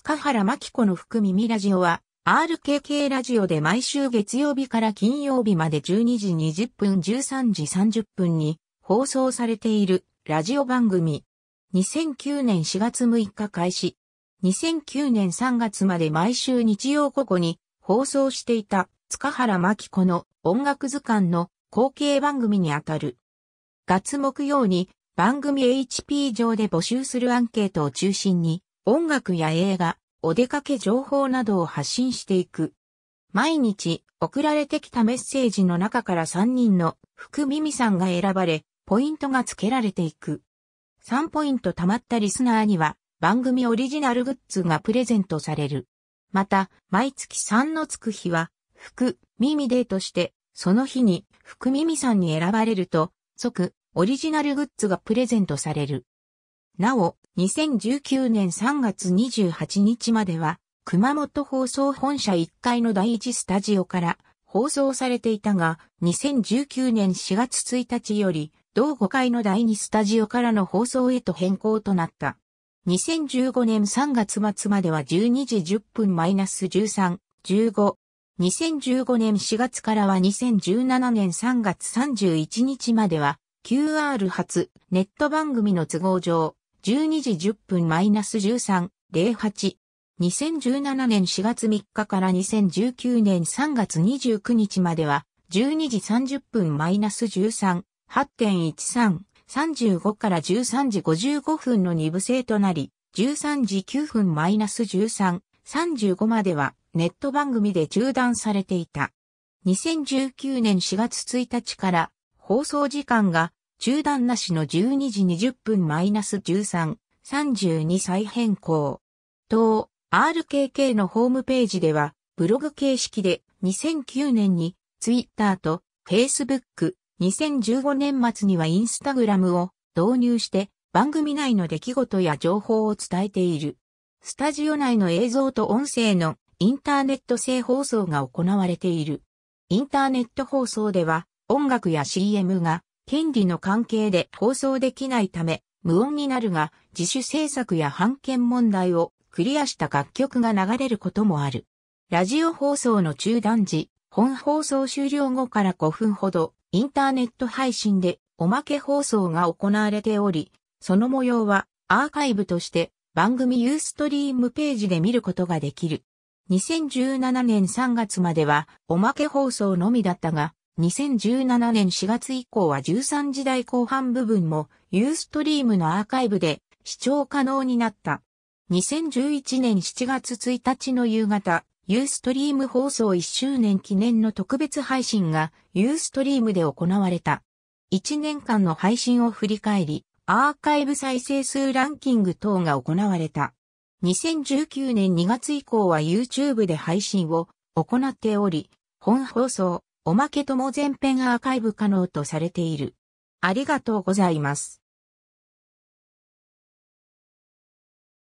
塚原真子の含みみラジオは、RKK ラジオで毎週月曜日から金曜日まで12時20分13時30分に放送されているラジオ番組。2009年4月6日開始。2009年3月まで毎週日曜午後に放送していた塚原真子の音楽図鑑の後継番組にあたる。月木曜に番組 HP 上で募集するアンケートを中心に音楽や映画、お出かけ情報などを発信していく。毎日送られてきたメッセージの中から3人の福耳さんが選ばれ、ポイントが付けられていく。3ポイント貯まったリスナーには番組オリジナルグッズがプレゼントされる。また、毎月3のつく日は、福耳デーとして、その日に福耳さんに選ばれると、即オリジナルグッズがプレゼントされる。なお、2019年3月28日までは、熊本放送本社1階の第1スタジオから放送されていたが、2019年4月1日より、同5階の第2スタジオからの放送へと変更となった。2015年3月末までは12時10分マイナス13、15。2015年4月からは2017年3月31日までは QR 発ネット番組の都合上12時10分 -1308。2017年4月3日から2019年3月29日までは、12時30分 -13、8.13、35から13時55分の2部制となり、13時9分 -13、35まではネット番組で中断されていた。2019年4月1日から放送時間が中断なしの12時20分マイナス13、32再変更。等、RKK のホームページでは、ブログ形式で2009年に Twitter と Facebook、2015年末には Instagram を導入して番組内の出来事や情報を伝えている。スタジオ内の映像と音声のインターネット性放送が行われている。インターネット放送では音楽や CM が権利の関係で放送できないため、無音になるが、自主制作や版権問題をクリアした楽曲が流れることもある。ラジオ放送の中断時、本放送終了後から5分ほど、インターネット配信でおまけ放送が行われており、その模様はアーカイブとして番組ユーストリームページで見ることができる。2017年3月まではおまけ放送のみだったが、2017年4月以降は13時代後半部分もユーストリームのアーカイブで視聴可能になった。2011年7月1日の夕方、ユーストリーム放送1周年記念の特別配信がユーストリームで行われた。1年間の配信を振り返り、アーカイブ再生数ランキング等が行われた。2019年2月以降は YouTube で配信を行っており、本放送、おまけとも全編アーカイブ可能とされている。ありがとうございます。